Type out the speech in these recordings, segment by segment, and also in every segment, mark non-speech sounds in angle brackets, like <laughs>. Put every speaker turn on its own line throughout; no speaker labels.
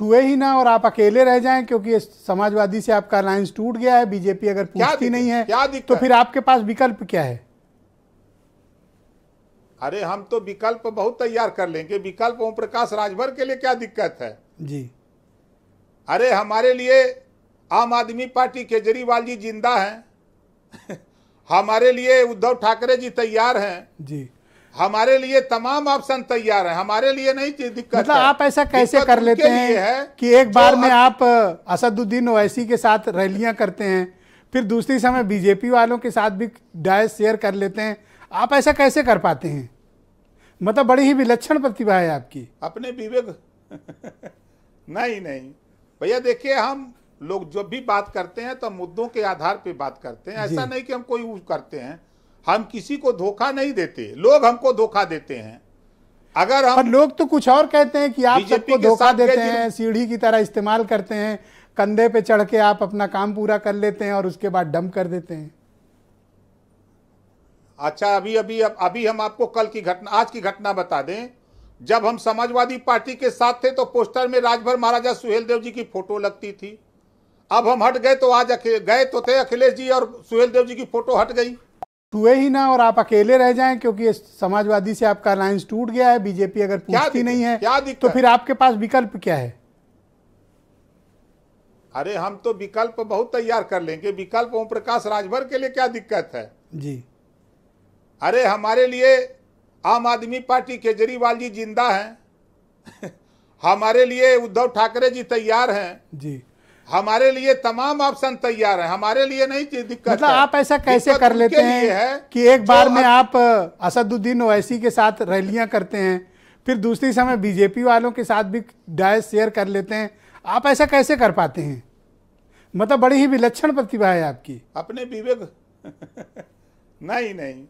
छुए ही ना और आप अकेले रह जाएं क्योंकि समाजवादी से आपका अलायंस टूट गया है बीजेपी अगर पूछती नहीं है क्या तो फिर आपके पास विकल्प क्या है
अरे हम तो विकल्प बहुत तैयार कर लेंगे विकल्प ओम प्रकाश राजभर के लिए क्या दिक्कत है जी अरे हमारे लिए आम आदमी पार्टी केजरीवाल जी जिंदा हैं <laughs> हमारे लिए उद्धव ठाकरे जी तैयार हैं जी हमारे लिए तमाम ऑप्शन तैयार है हमारे लिए नहीं दिक्कत मतलब आप ऐसा कैसे कर लेते हैं है
कि एक बार में आप असदुद्दीन ओवैसी के साथ रैलियां करते हैं फिर दूसरी समय बीजेपी वालों के साथ भी डायस शेयर कर लेते हैं आप ऐसा कैसे कर पाते हैं मतलब बड़ी ही विलक्षण प्रतिभा है आपकी
अपने विवेक <laughs> नहीं नहीं भैया देखिए हम लोग जब भी बात करते हैं तो मुद्दों के आधार पर बात करते हैं ऐसा नहीं कि हम कोई करते हैं हम किसी को धोखा नहीं देते लोग हमको धोखा देते हैं अगर हम पर लोग
तो कुछ और कहते हैं कि आप सबको धोखा देते हैं सीढ़ी की तरह इस्तेमाल करते हैं कंधे पे चढ़ के आप अपना काम पूरा कर लेते हैं और उसके बाद डम कर देते हैं
अच्छा अभी अभी अभी हम आपको कल की घटना आज की घटना बता दें जब हम समाजवादी पार्टी के साथ थे तो पोस्टर में राजभर महाराजा सुहेल देव जी की फोटो लगती थी अब हम हट गए तो आज गए तो थे अखिलेश जी और सुहेल देव जी की फोटो हट गई
छुए ही ना और आप अकेले रह जाएं क्योंकि समाजवादी से आपका अलायंस टूट गया है बीजेपी अगर पूछती नहीं है क्या तो फिर आपके पास विकल्प क्या है
अरे हम तो विकल्प बहुत तैयार कर लेंगे विकल्प ओम प्रकाश राजभर के लिए क्या दिक्कत है जी अरे हमारे लिए आम आदमी पार्टी केजरीवाल जी जिंदा हैं <laughs> हमारे लिए उद्धव ठाकरे जी तैयार हैं जी हमारे लिए तमाम ऑप्शन तैयार है हमारे लिए नहीं दिक्कत मतलब आप ऐसा कैसे कर लेते हैं है
कि एक बार में आप असदुद्दीन ओवैसी के साथ रैलियां करते हैं फिर दूसरी समय बीजेपी वालों के साथ भी डाय शेयर कर लेते हैं आप ऐसा कैसे कर पाते हैं मतलब बड़ी ही विलक्षण प्रतिभा है आपकी
अपने विवेक <laughs> नहीं नहीं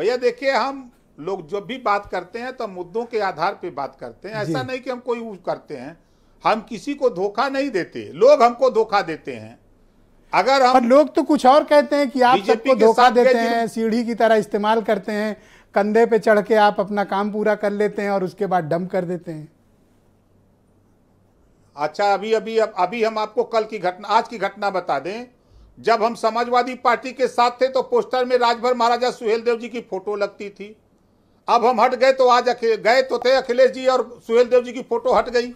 भैया देखिए हम लोग जब भी बात करते हैं तो मुद्दों के आधार पर बात करते हैं ऐसा नहीं कि हम कोई करते हैं हम किसी को धोखा नहीं देते लोग हमको धोखा देते हैं अगर हम पर
लोग तो कुछ और कहते हैं कि आप सबको धोखा देते हैं सीढ़ी की तरह इस्तेमाल करते हैं कंधे पे चढ़ के आप अपना काम पूरा कर लेते हैं और उसके बाद डम कर देते हैं
अच्छा अभी अभी अभी हम आपको कल की घटना आज की घटना बता दें जब हम समाजवादी पार्टी के साथ थे तो पोस्टर में राजभर महाराजा सुहेल देव जी की फोटो लगती थी अब हम हट गए तो आज गए तो थे अखिलेश जी और सुहेल देव जी की फोटो हट गई